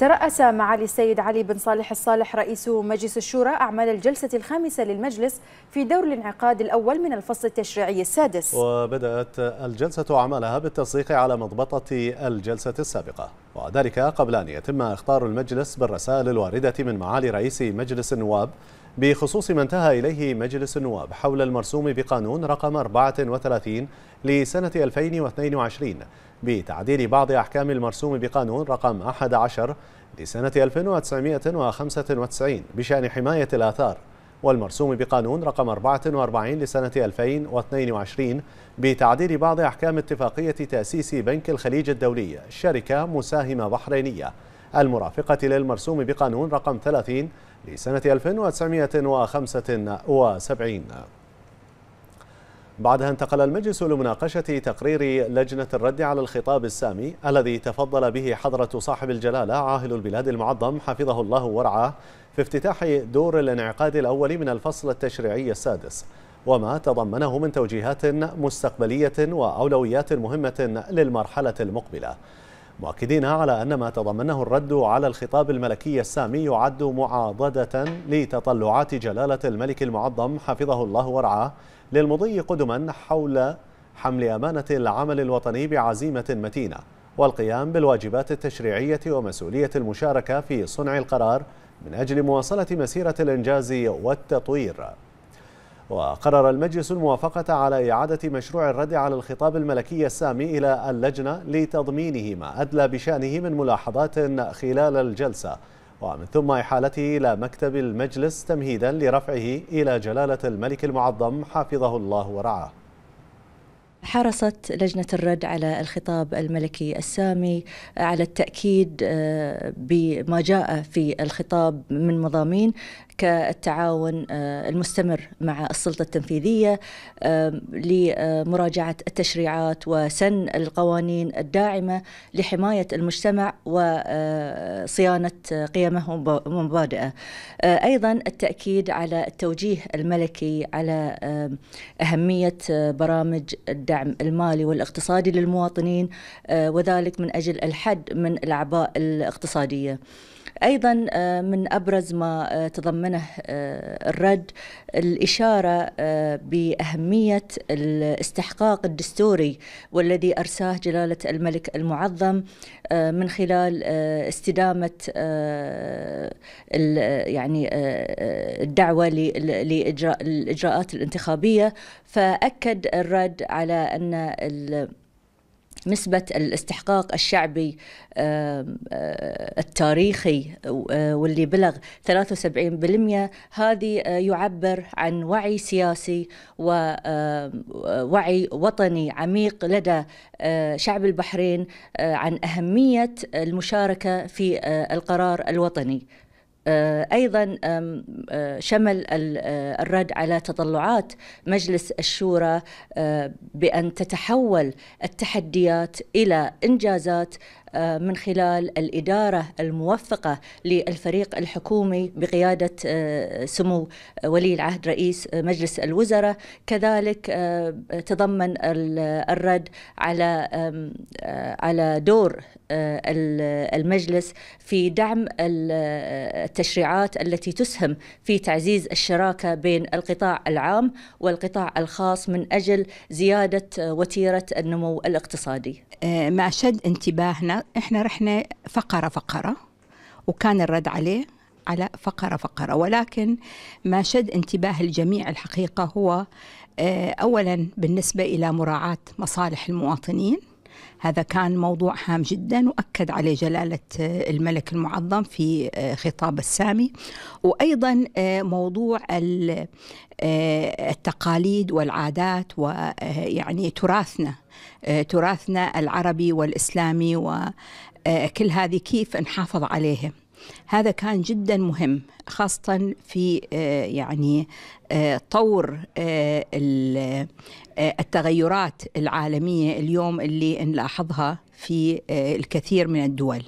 ترأس معالي السيد علي بن صالح الصالح رئيس مجلس الشورى أعمال الجلسة الخامسة للمجلس في دور الانعقاد الأول من الفصل التشريعي السادس وبدأت الجلسة أعمالها بالتصديق على مضبطة الجلسة السابقة وذلك قبل أن يتم اختار المجلس بالرسائل الواردة من معالي رئيس مجلس النواب بخصوص ما انتهى إليه مجلس النواب حول المرسوم بقانون رقم 34 لسنة 2022 بتعديل بعض أحكام المرسوم بقانون رقم 11 لسنة 1995 بشأن حماية الآثار والمرسوم بقانون رقم 44 لسنة 2022 بتعديل بعض أحكام اتفاقية تأسيس بنك الخليج الدولي شركة مساهمة بحرينية المرافقة للمرسوم بقانون رقم 30 لسنة 1975 بعدها انتقل المجلس لمناقشة تقرير لجنة الرد على الخطاب السامي الذي تفضل به حضرة صاحب الجلالة عاهل البلاد المعظم حفظه الله ورعاه في افتتاح دور الانعقاد الأول من الفصل التشريعي السادس وما تضمنه من توجيهات مستقبلية وأولويات مهمة للمرحلة المقبلة مؤكدين على أن ما تضمنه الرد على الخطاب الملكي السامي يعد معاضدة لتطلعات جلالة الملك المعظم حفظه الله ورعاه للمضي قدما حول حمل أمانة العمل الوطني بعزيمة متينة والقيام بالواجبات التشريعية ومسؤولية المشاركة في صنع القرار من أجل مواصلة مسيرة الإنجاز والتطوير وقرر المجلس الموافقة على إعادة مشروع الرد على الخطاب الملكي السامي إلى اللجنة لتضمينه ما أدلى بشأنه من ملاحظات خلال الجلسة ومن ثم إحالته إلى مكتب المجلس تمهيدا لرفعه إلى جلالة الملك المعظم حفظه الله ورعاه حرصت لجنة الرد على الخطاب الملكي السامي على التأكيد آه، بما جاء في الخطاب من مضامين كالتعاون آه، المستمر مع السلطة التنفيذية لمراجعة التشريعات وسن القوانين الداعمة لحماية المجتمع وصيانة آه، قيمه ومبادئه آه، أيضا التأكيد على التوجيه الملكي على أهمية برامج الدعم المالي والاقتصادي للمواطنين وذلك من أجل الحد من الأعباء الاقتصادية أيضا من أبرز ما تضمن منه آه، الرد الإشارة آه، بأهمية الاستحقاق الدستوري والذي أرساه جلالة الملك المعظم آه، من خلال استدامة يعني الدعوة لإجراءات الانتخابية فأكد الرد على أن نسبة الاستحقاق الشعبي آه، التاريخي آه، واللي بلغ 73% هذه آه، يعبر عن وعي سياسي ووعي وطني عميق لدى شعب البحرين عن أهمية المشاركة في القرار الوطني آه، ايضا آه، شمل آه، الرد على تطلعات مجلس الشورى بان تتحول التحديات الى انجازات آه، من خلال الإدارة الموفقة للفريق الحكومي بقيادة آه، سمو ولي العهد رئيس آه، مجلس الوزراء كذلك تضمن الرد على على دور المجلس في دعم التشريعات التي تسهم في تعزيز الشراكه بين القطاع العام والقطاع الخاص من اجل زياده وتيره النمو الاقتصادي. ما شد انتباهنا احنا رحنا فقره فقره وكان الرد عليه على فقره فقره ولكن ما شد انتباه الجميع الحقيقه هو آه، اولا بالنسبه الى مراعاه مصالح المواطنين هذا كان موضوع هام جدا واكد عليه جلاله آه، الملك المعظم في آه، خطاب السامي وايضا آه، موضوع التقاليد والعادات ويعني تراثنا تراثنا العربي والاسلامي وكل هذه كيف نحافظ عليها هذا كان جدا مهم خاصة في آه، يعني آه، طور آه، التغيرات العالمية اليوم اللي نلاحظها في الكثير من الدول